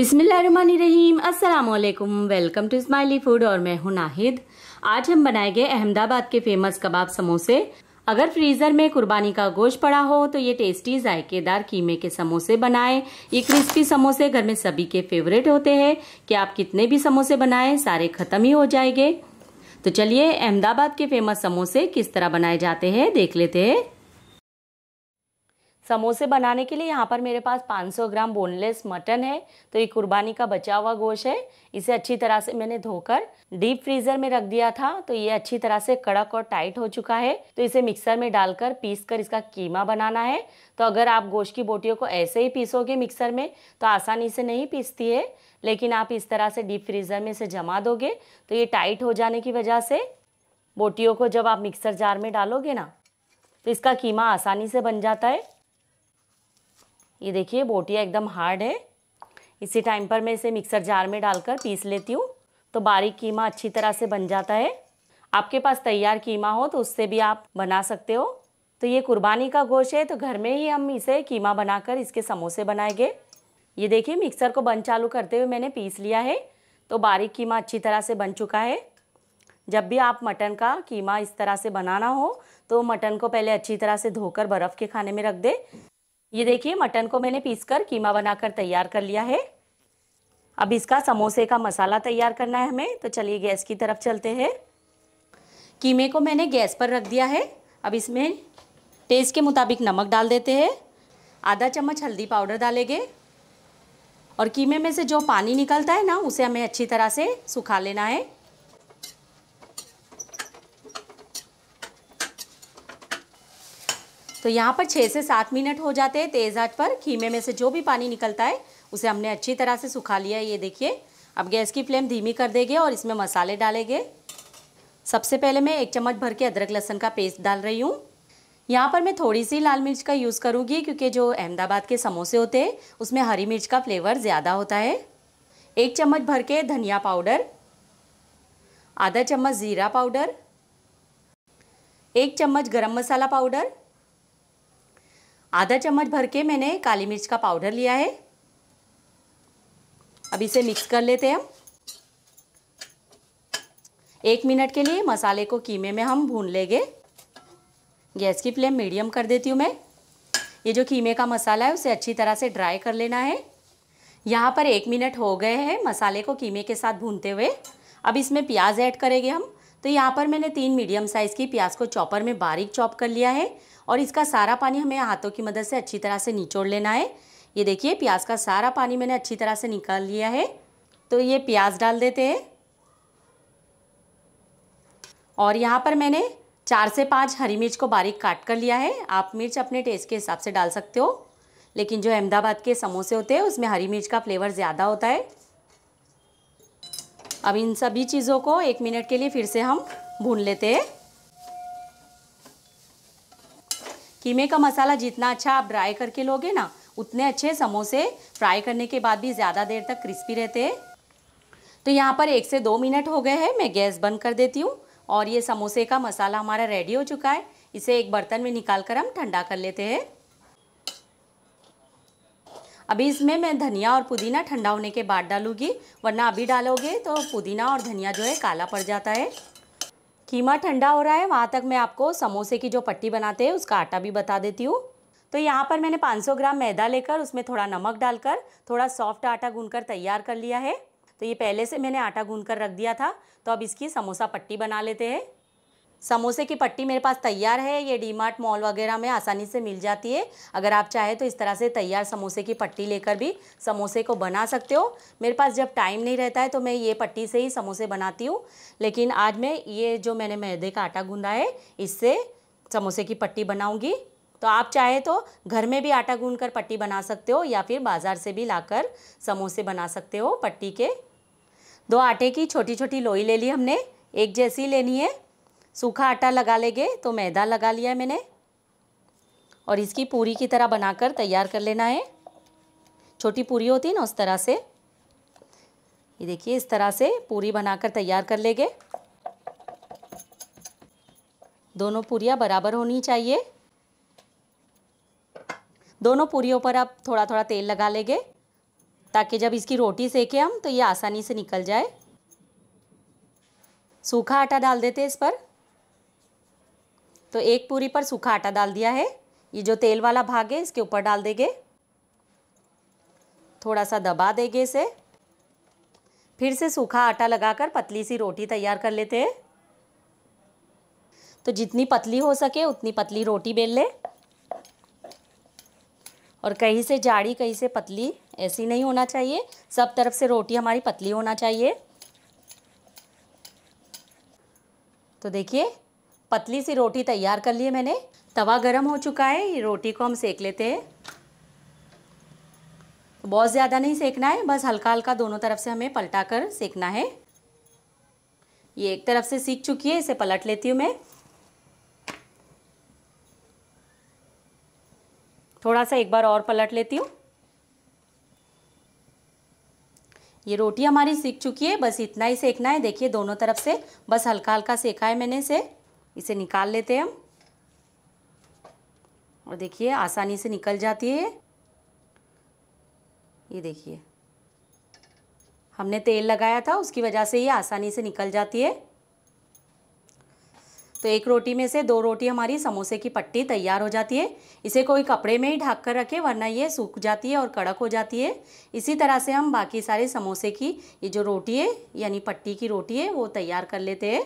बिसमीम असलकम welcome to smiley food और मैं हूं नाहिद आज हम बनाएंगे अहमदाबाद के फेमस कबाब समोसे अगर फ्रीजर में कुर्बानी का गोश्त पड़ा हो तो ये टेस्टी जायकेदार कीमे के समोसे बनाएं ये क्रिस्पी समोसे घर में सभी के फेवरेट होते हैं कि आप कितने भी समोसे बनाएं सारे खत्म ही हो जाएंगे तो चलिए अहमदाबाद के फेमस समोसे किस तरह बनाए जाते हैं देख लेते हैं समोसे बनाने के लिए यहाँ पर मेरे पास 500 ग्राम बोनलेस मटन है तो ये कुर्बानी का बचा हुआ गोश है इसे अच्छी तरह से मैंने धोकर डीप फ्रीज़र में रख दिया था तो ये अच्छी तरह से कड़क और टाइट हो चुका है तो इसे मिक्सर में डालकर पीस कर इसका कीमा बनाना है तो अगर आप गोश की बोटियों को ऐसे ही पीसोगे मिक्सर में तो आसानी से नहीं पीसती है लेकिन आप इस तरह से डीप फ्रीज़र में इसे जमा दोगे तो ये टाइट हो जाने की वजह से बोटियों को जब आप मिक्सर जार में डालोगे ना तो इसका कीमा आसानी से बन जाता है ये देखिए बोटिया एकदम हार्ड है इसी टाइम पर मैं इसे मिक्सर जार में डालकर पीस लेती हूँ तो बारीक कीमा अच्छी तरह से बन जाता है आपके पास तैयार कीमा हो तो उससे भी आप बना सकते हो तो ये कुर्बानी का गोश्त है तो घर में ही हम इसे कीमा बनाकर इसके समोसे बनाएंगे ये देखिए मिक्सर को बंद चालू करते हुए मैंने पीस लिया है तो बारीक कीमा अच्छी तरह से बन चुका है जब भी आप मटन का कीमा इस तरह से बनाना हो तो मटन को पहले अच्छी तरह से धोकर बर्फ़ के खाने में रख दे ये देखिए मटन को मैंने पीस कर कीमा बनाकर तैयार कर लिया है अब इसका समोसे का मसाला तैयार करना है हमें तो चलिए गैस की तरफ चलते हैं कीमे को मैंने गैस पर रख दिया है अब इसमें टेस्ट के मुताबिक नमक डाल देते हैं आधा चम्मच हल्दी पाउडर डालेंगे और कीमे में से जो पानी निकलता है ना उसे हमें अच्छी तरह से सुखा लेना है तो यहाँ पर छः से सात मिनट हो जाते हैं तेज़ आँच पर खीमे में से जो भी पानी निकलता है उसे हमने अच्छी तरह से सुखा लिया है ये देखिए अब गैस की फ्लेम धीमी कर देंगे और इसमें मसाले डालेंगे सबसे पहले मैं एक चम्मच भर के अदरक लहसन का पेस्ट डाल रही हूँ यहाँ पर मैं थोड़ी सी लाल मिर्च का यूज़ करूँगी क्योंकि जो अहमदाबाद के समोसे होते हैं उसमें हरी मिर्च का फ्लेवर ज़्यादा होता है एक चम्मच भर के धनिया पाउडर आधा चम्मच ज़ीरा पाउडर एक चम्मच गरम मसाला पाउडर आधा चम्मच भर के मैंने काली मिर्च का पाउडर लिया है अब इसे मिक्स कर लेते हैं हम एक मिनट के लिए मसाले को कीमे में हम भून लेंगे गैस की फ्लेम मीडियम कर देती हूँ मैं ये जो कीमे का मसाला है उसे अच्छी तरह से ड्राई कर लेना है यहाँ पर एक मिनट हो गए हैं मसाले को कीमे के साथ भूनते हुए अब इसमें प्याज ऐड करेंगे हम तो यहाँ पर मैंने तीन मीडियम साइज़ की प्याज को चॉपर में बारीक चॉप कर लिया है और इसका सारा पानी हमें हाथों की मदद से अच्छी तरह से निचोड़ लेना है ये देखिए प्याज का सारा पानी मैंने अच्छी तरह से निकाल लिया है तो ये प्याज डाल देते हैं और यहाँ पर मैंने चार से पाँच हरी मिर्च को बारीक काट कर लिया है आप मिर्च अपने टेस्ट के हिसाब से डाल सकते हो लेकिन जो अहमदाबाद के समोसे होते हैं उसमें हरी मिर्च का फ्लेवर ज़्यादा होता है अब इन सभी चीज़ों को एक मिनट के लिए फिर से हम भून लेते हैं कीमे का मसाला जितना अच्छा आप ड्राई करके लोगे ना उतने अच्छे समोसे फ्राई करने के बाद भी ज़्यादा देर तक क्रिस्पी रहते हैं तो यहाँ पर एक से दो मिनट हो गए हैं मैं गैस बंद कर देती हूँ और ये समोसे का मसाला हमारा रेडी हो चुका है इसे एक बर्तन में निकाल कर हम ठंडा कर लेते हैं अभी इसमें मैं धनिया और पुदीना ठंडा होने के बाद डालूंगी वरना अभी डालोगे तो पुदीना और धनिया जो है काला पड़ जाता है कीमा ठंडा हो रहा है वहाँ तक मैं आपको समोसे की जो पट्टी बनाते हैं उसका आटा भी बता देती हूँ तो यहाँ पर मैंने 500 ग्राम मैदा लेकर उसमें थोड़ा नमक डालकर थोड़ा सॉफ्ट आटा गूंदकर तैयार कर लिया है तो ये पहले से मैंने आटा गूंद कर रख दिया था तो अब इसकी समोसा पट्टी बना लेते हैं समोसे की पट्टी मेरे पास तैयार है ये डी मार्ट मॉल वगैरह में आसानी से मिल जाती है अगर आप चाहे तो इस तरह से तैयार समोसे की पट्टी लेकर भी समोसे को बना सकते हो मेरे पास जब टाइम नहीं रहता है तो मैं ये पट्टी से ही समोसे बनाती हूँ लेकिन आज मैं ये जो मैंने मैदे का आटा गूँधा है इससे समोसे की पट्टी बनाऊँगी तो आप चाहे तो घर में भी आटा गूँध कर पट्टी बना सकते हो या फिर बाज़ार से भी कर समोसे बना सकते हो पट्टी के दो आटे की छोटी छोटी लोई ले ली हमने एक जैसी लेनी है सूखा आटा लगा लेंगे तो मैदा लगा लिया मैंने और इसकी पूरी की तरह बनाकर तैयार कर लेना है छोटी पूरी होती है ना उस तरह से ये देखिए इस तरह से पूरी बनाकर तैयार कर लेंगे दोनों पूरियाँ बराबर होनी चाहिए दोनों पूरियों पर आप थोड़ा थोड़ा तेल लगा लेंगे ताकि जब इसकी रोटी सेके हम तो ये आसानी से निकल जाए सूखा आटा डाल देते इस पर तो एक पूरी पर सूखा आटा डाल दिया है ये जो तेल वाला भाग है इसके ऊपर डाल देंगे थोड़ा सा दबा देंगे इसे फिर से सूखा आटा लगाकर पतली सी रोटी तैयार कर लेते हैं तो जितनी पतली हो सके उतनी पतली रोटी बेल ले और कहीं से जाड़ी कहीं से पतली ऐसी नहीं होना चाहिए सब तरफ से रोटी हमारी पतली होना चाहिए तो देखिए पतली सी रोटी तैयार कर ली है मैंने तवा गर्म हो चुका है ये रोटी को हम सेक लेते हैं बहुत ज़्यादा नहीं सेकना है बस हल्का हल्का दोनों तरफ से हमें पलटा कर सेकना है ये एक तरफ से सीख चुकी है इसे पलट लेती हूँ मैं थोड़ा सा एक बार और पलट लेती हूँ ये रोटी हमारी सीख चुकी है बस इतना ही सेकना है देखिए दोनों तरफ से बस हल्का हल्का सेका है मैंने इसे इसे निकाल लेते हैं हम और देखिए आसानी से निकल जाती है ये देखिए हमने तेल लगाया था उसकी वजह से ये आसानी से निकल जाती है तो एक रोटी में से दो रोटी हमारी समोसे की पट्टी तैयार हो जाती है इसे कोई कपड़े में ही ढक कर रखें वरना ये सूख जाती है और कड़क हो जाती है इसी तरह से हम बाकी सारे समोसे की ये जो रोटी है यानी पट्टी की रोटी है वो तैयार कर लेते हैं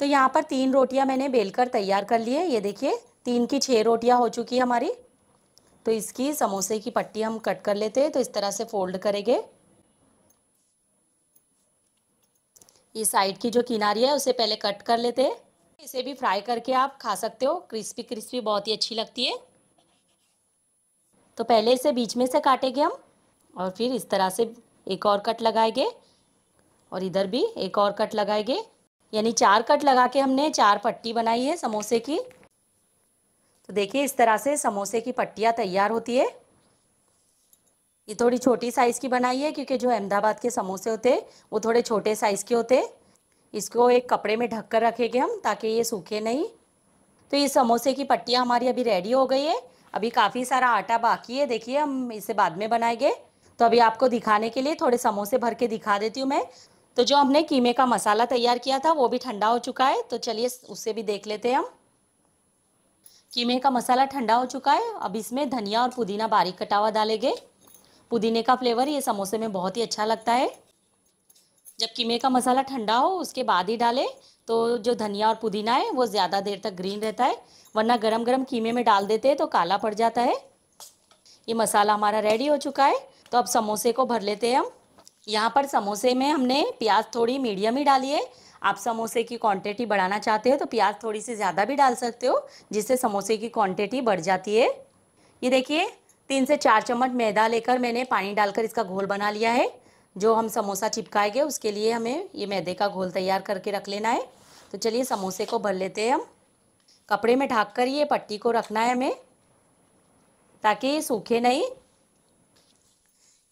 तो यहाँ पर तीन रोटियाँ मैंने बेलकर तैयार कर ली है ये देखिए तीन की छः रोटियाँ हो चुकी है हमारी तो इसकी समोसे की पट्टी हम कट कर लेते हैं तो इस तरह से फोल्ड करेंगे ये साइड की जो किनारी है उसे पहले कट कर लेते हैं इसे भी फ्राई करके आप खा सकते हो क्रिस्पी क्रिस्पी बहुत ही अच्छी लगती है तो पहले इसे बीच में से काटेंगे हम और फिर इस तरह से एक और कट लगाएंगे और इधर भी एक और कट लगाएंगे यानी चार कट लगा के हमने चार पट्टी बनाई है समोसे की तो देखिए इस तरह से समोसे की पट्टियाँ तैयार होती है ये थोड़ी छोटी साइज़ की बनाई है क्योंकि जो अहमदाबाद के समोसे होते वो थोड़े छोटे साइज़ के होते इसको एक कपड़े में ढक कर रखेंगे हम ताकि ये सूखे नहीं तो ये समोसे की पट्टियाँ हमारी अभी रेडी हो गई है अभी काफ़ी सारा आटा बाकी है देखिए हम इसे बाद में बनाएंगे तो अभी आपको दिखाने के लिए थोड़े समोसे भर के दिखा देती हूँ मैं तो जो हमने कीमे का मसाला तैयार किया था वो भी ठंडा हो चुका है तो चलिए उसे भी देख लेते हैं हम कीमे का मसाला ठंडा हो चुका है अब इसमें धनिया और पुदीना बारीक कटा हुआ डालेंगे पुदीने का फ्लेवर ये समोसे में बहुत ही अच्छा लगता है जब कीमे का मसाला ठंडा हो उसके बाद ही डालें तो जो धनिया और पुदीना है वो ज़्यादा देर तक ग्रीन रहता है वरना गरम गरम कीमे में डाल देते हैं तो काला पड़ जाता है ये मसाला हमारा रेडी हो चुका है तो अब समोसे को भर लेते हैं हम यहाँ पर समोसे में हमने प्याज थोड़ी मीडियम ही डाली है आप समोसे की क्वांटिटी बढ़ाना चाहते हो तो प्याज थोड़ी सी ज़्यादा भी डाल सकते हो जिससे समोसे की क्वांटिटी बढ़ जाती है ये देखिए तीन से चार चम्मच मैदा लेकर मैंने पानी डालकर इसका घोल बना लिया है जो हम समोसा चिपकाएंगे उसके लिए हमें ये मैदे का घोल तैयार करके रख लेना है तो चलिए समोसे को भर लेते हैं हम कपड़े में ढाक कर ये पट्टी को रखना है हमें ताकि सूखे नहीं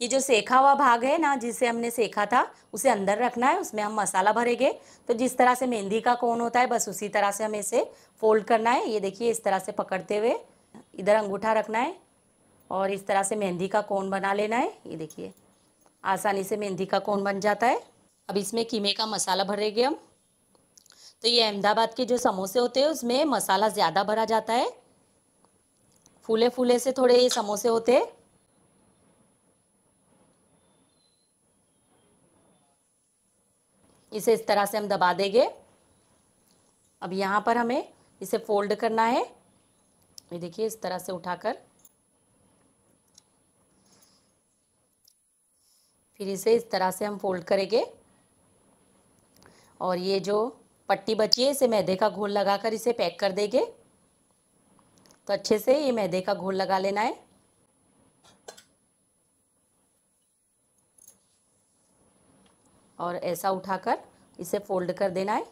ये जो सेखा हुआ भाग है ना जिसे हमने सेखा था उसे अंदर रखना है उसमें हम मसाला भरेंगे तो जिस तरह से मेहंदी का कोन होता है बस उसी तरह से हमें इसे फोल्ड करना है ये देखिए इस तरह से पकड़ते हुए इधर अंगूठा रखना है और इस तरह से मेहंदी का कोन बना लेना है ये देखिए आसानी से मेहंदी का कोन बन जाता है अब इसमें कीमे का मसाला भरेंगे हम तो ये अहमदाबाद के जो समोसे होते हैं उसमें मसाला ज़्यादा भरा जाता है फूले फूले से थोड़े ये समोसे होते हैं इसे इस तरह से हम दबा देंगे अब यहाँ पर हमें इसे फोल्ड करना है ये देखिए इस तरह से उठाकर फिर इसे इस तरह से हम फोल्ड करेंगे और ये जो पट्टी बची है इसे मैदे का घोल लगाकर इसे पैक कर देंगे तो अच्छे से ये मैदे का घोल लगा लेना है और ऐसा उठाकर इसे फोल्ड कर देना है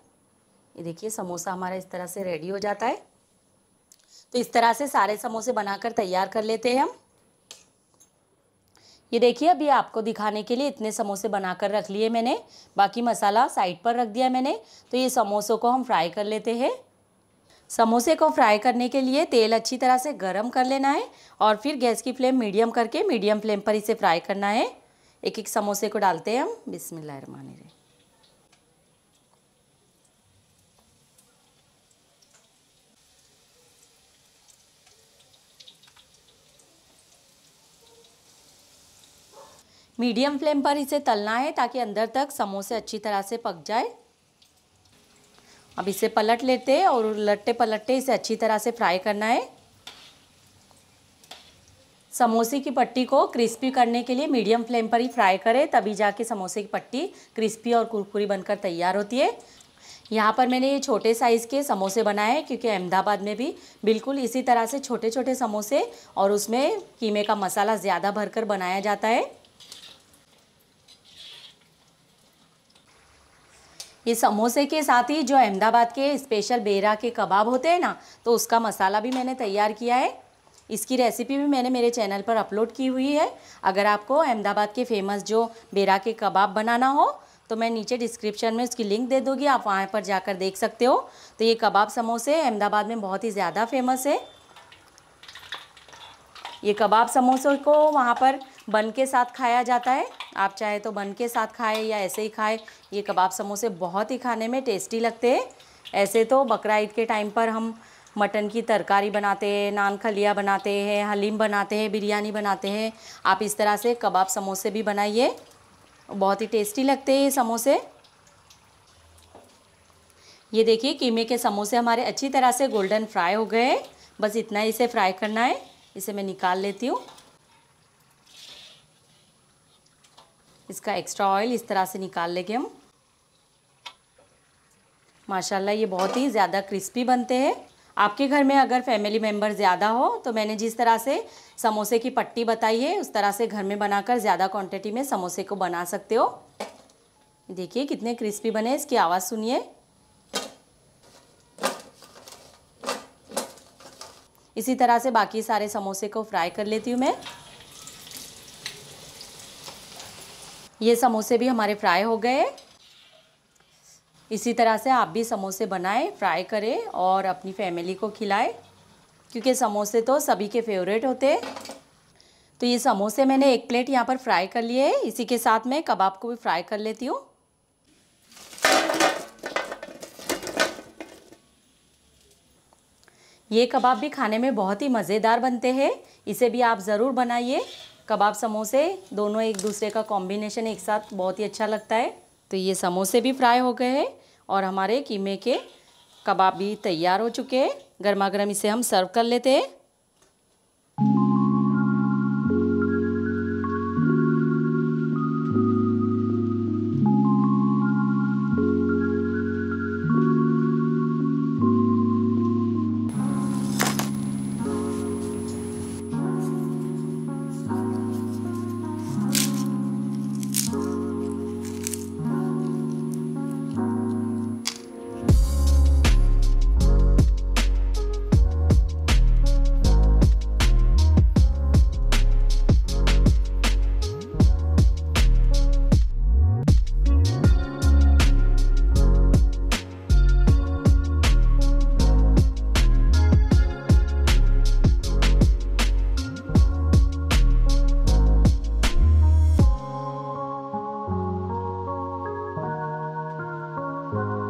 ये देखिए समोसा हमारा इस तरह से रेडी हो जाता है तो इस तरह से सारे समोसे बनाकर तैयार कर लेते हैं हम ये देखिए अभी आपको दिखाने के लिए इतने समोसे बनाकर रख लिए मैंने बाकी मसाला साइड पर रख दिया मैंने तो ये समोसों को हम फ्राई कर लेते हैं समोसे को फ्राई करने के लिए तेल अच्छी तरह से गर्म कर लेना है और फिर गैस की फ्लेम मीडियम करके मीडियम फ्लेम पर इसे फ्राई करना है एक एक समोसे को डालते हैं हम बिस्मिल्लाह रहमान मीडियम फ्लेम पर इसे तलना है ताकि अंदर तक समोसे अच्छी तरह से पक जाए अब इसे पलट लेते हैं और लट्टे पलटते इसे अच्छी तरह से फ्राई करना है समोसे की पट्टी को क्रिस्पी करने के लिए मीडियम फ्लेम पर ही फ्राई करें तभी जाके समोसे की पट्टी क्रिस्पी और कुरकुरी बनकर तैयार होती है यहाँ पर मैंने ये छोटे साइज़ के समोसे बनाए हैं क्योंकि अहमदाबाद में भी बिल्कुल इसी तरह से छोटे छोटे समोसे और उसमें कीमे का मसाला ज़्यादा भरकर बनाया जाता है ये समोसे के साथ ही जो अहमदाबाद के स्पेशल बेरा के कबाब होते हैं ना तो उसका मसाला भी मैंने तैयार किया है इसकी रेसिपी भी मैंने मेरे चैनल पर अपलोड की हुई है अगर आपको अहमदाबाद के फेमस जो बेरा के कबाब बनाना हो तो मैं नीचे डिस्क्रिप्शन में उसकी लिंक दे दूँगी आप वहाँ पर जाकर देख सकते हो तो ये कबाब समोसे अहमदाबाद में बहुत ही ज़्यादा फेमस है ये कबाब समोसे को वहाँ पर बन के साथ खाया जाता है आप चाहे तो बन के साथ खाए या ऐसे ही खाए ये कबाब समोसे बहुत ही खाने में टेस्टी लगते हैं ऐसे तो बकरा ईद के टाइम पर हम मटन की तरकारी बनाते हैं नान खलिया बनाते हैं हलीम बनाते हैं बिरयानी बनाते हैं आप इस तरह से कबाब समोसे भी बनाइए बहुत ही टेस्टी लगते हैं ये समोसे ये देखिए कीमे के समोसे हमारे अच्छी तरह से गोल्डन फ्राई हो गए बस इतना ही इसे फ्राई करना है इसे मैं निकाल लेती हूँ इसका एक्स्ट्रा ऑयल इस तरह से निकाल लेंगे हम माशाल्लाह ये बहुत ही ज़्यादा क्रिस्पी बनते हैं आपके घर में अगर फैमिली मेम्बर ज़्यादा हो तो मैंने जिस तरह से समोसे की पट्टी बताई है उस तरह से घर में बनाकर ज़्यादा क्वांटिटी में समोसे को बना सकते हो देखिए कितने क्रिस्पी बने इसकी आवाज़ सुनिए इसी तरह से बाकी सारे समोसे को फ्राई कर लेती हूँ मैं ये समोसे भी हमारे फ्राई हो गए इसी तरह से आप भी समोसे बनाएं फ्राई करें और अपनी फैमिली को खिलाएं क्योंकि समोसे तो सभी के फेवरेट होते तो ये समोसे मैंने एक प्लेट यहाँ पर फ्राई कर लिए है इसी के साथ मैं कबाब को भी फ्राई कर लेती हूँ ये कबाब भी खाने में बहुत ही मज़ेदार बनते हैं इसे भी आप ज़रूर बनाइए कबाब समोसे दोनों एक दूसरे का कॉम्बिनेशन एक साथ बहुत ही अच्छा लगता है तो ये समोसे भी फ्राई हो गए हैं और हमारे कीमे के कबाब भी तैयार हो चुके हैं गर्मा गर्म इसे हम सर्व कर लेते हैं Thank you.